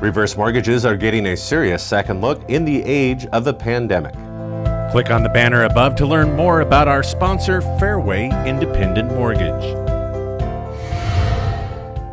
Reverse mortgages are getting a serious second look in the age of the pandemic. Click on the banner above to learn more about our sponsor, Fairway Independent Mortgage.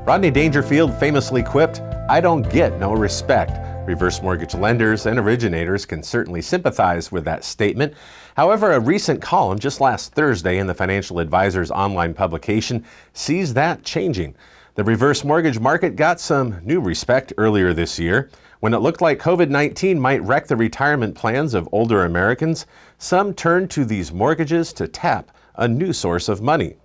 Rodney Dangerfield famously quipped, I don't get no respect. Reverse mortgage lenders and originators can certainly sympathize with that statement. However, a recent column just last Thursday in the Financial Advisors online publication sees that changing. The reverse mortgage market got some new respect earlier this year. When it looked like COVID 19 might wreck the retirement plans of older Americans, some turned to these mortgages to tap a new source of money.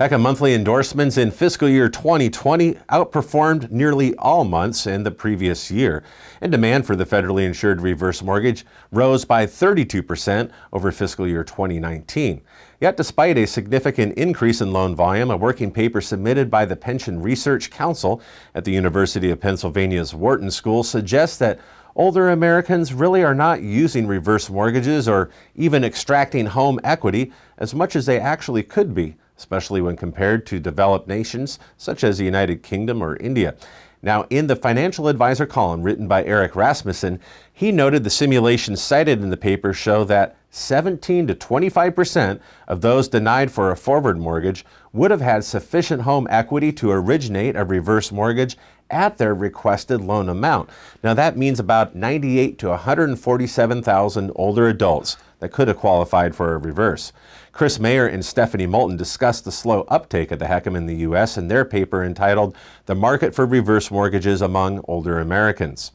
HECA monthly endorsements in fiscal year 2020 outperformed nearly all months in the previous year, and demand for the federally insured reverse mortgage rose by 32% over fiscal year 2019. Yet, despite a significant increase in loan volume, a working paper submitted by the Pension Research Council at the University of Pennsylvania's Wharton School suggests that older Americans really are not using reverse mortgages or even extracting home equity as much as they actually could be especially when compared to developed nations such as the United Kingdom or India. Now, in the financial advisor column written by Eric Rasmussen, he noted the simulations cited in the paper show that 17 to 25 percent of those denied for a forward mortgage would have had sufficient home equity to originate a reverse mortgage at their requested loan amount. Now, that means about 98 to 147,000 older adults that could have qualified for a reverse. Chris Mayer and Stephanie Moulton discussed the slow uptake of the HECM in the U.S. in their paper entitled The Market for Reverse Mortgages Among Older Americans.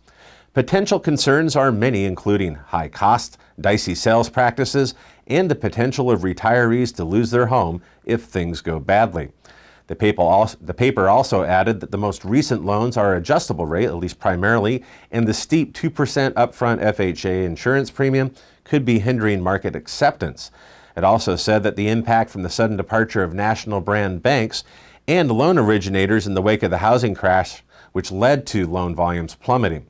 Potential concerns are many, including high costs, dicey sales practices, and the potential of retirees to lose their home if things go badly. the paper, also, added that the most recent loans are adjustable rate, at least primarily, and the steep 2% upfront FHA insurance premium could be hindering market acceptance. It also said that the impact from the sudden departure of national brand banks and loan originators in the wake of the housing crash, which led to loan volumes plummeting.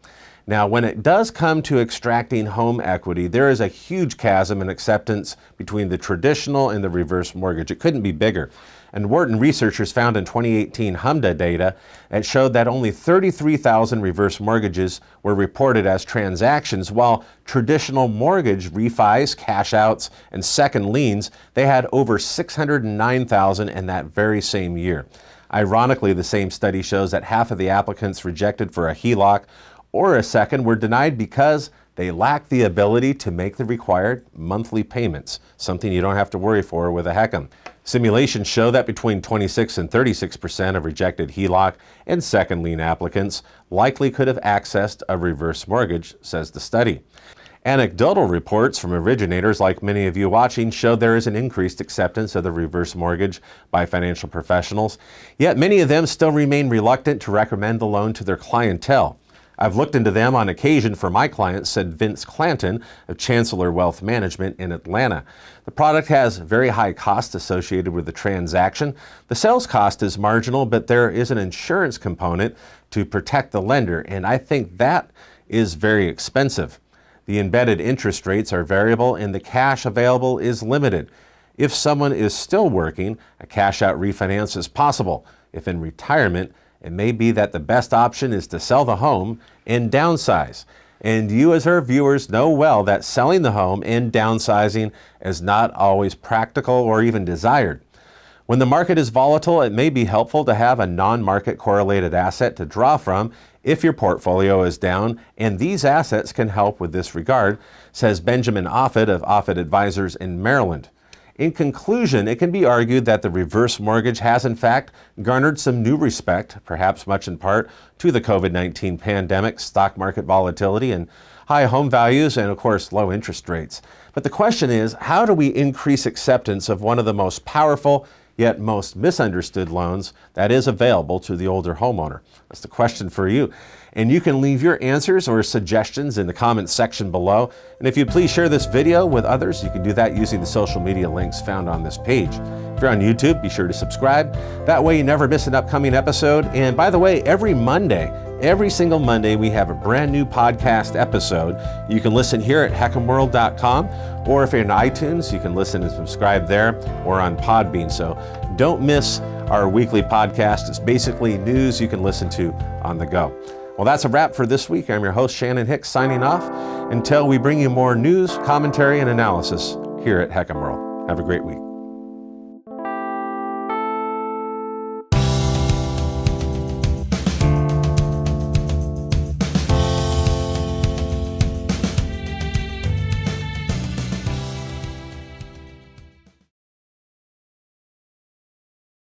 Now, when it does come to extracting home equity, there is a huge chasm in acceptance between the traditional and the reverse mortgage. It couldn't be bigger. And Wharton researchers found in 2018 HMDA data that showed that only 33,000 reverse mortgages were reported as transactions, while traditional mortgage refis, cash outs, and second liens, they had over 609,000 in that very same year. Ironically, the same study shows that half of the applicants rejected for a HELOC or a second were denied because they lack the ability to make the required monthly payments, something you don't have to worry for with a HECM. Simulations show that between 26 and 36 percent of rejected HELOC and second lien applicants likely could have accessed a reverse mortgage, says the study. Anecdotal reports from originators like many of you watching show there is an increased acceptance of the reverse mortgage by financial professionals, yet many of them still remain reluctant to recommend the loan to their clientele. I've looked into them on occasion for my clients, said Vince Clanton of Chancellor Wealth Management in Atlanta. The product has very high costs associated with the transaction. The sales cost is marginal, but there is an insurance component to protect the lender, and I think that is very expensive. The embedded interest rates are variable, and the cash available is limited. If someone is still working, a cash out refinance is possible. If in retirement, it may be that the best option is to sell the home and downsize. And you, as her viewers, know well that selling the home and downsizing is not always practical or even desired. When the market is volatile, it may be helpful to have a non market correlated asset to draw from if your portfolio is down, and these assets can help with this regard, says Benjamin Offit of Offit Advisors in Maryland. In conclusion, it can be argued that the reverse mortgage has, in fact, garnered some new respect, perhaps much in part to the COVID 19 pandemic, stock market volatility, and high home values, and of course, low interest rates. But the question is how do we increase acceptance of one of the most powerful yet most misunderstood loans that is available to the older homeowner? That's the question for you. And you can leave your answers or suggestions in the comments section below. And if you would please share this video with others, you can do that using the social media links found on this page. If you're on YouTube, be sure to subscribe. That way you never miss an upcoming episode. And by the way, every Monday, Every single Monday, we have a brand new podcast episode. You can listen here at heckamworld.com, or if you're in iTunes, you can listen and subscribe there or on Podbean. So don't miss our weekly podcast. It's basically news you can listen to on the go. Well, that's a wrap for this week. I'm your host, Shannon Hicks, signing off until we bring you more news, commentary, and analysis here at Heckam World. Have a great week.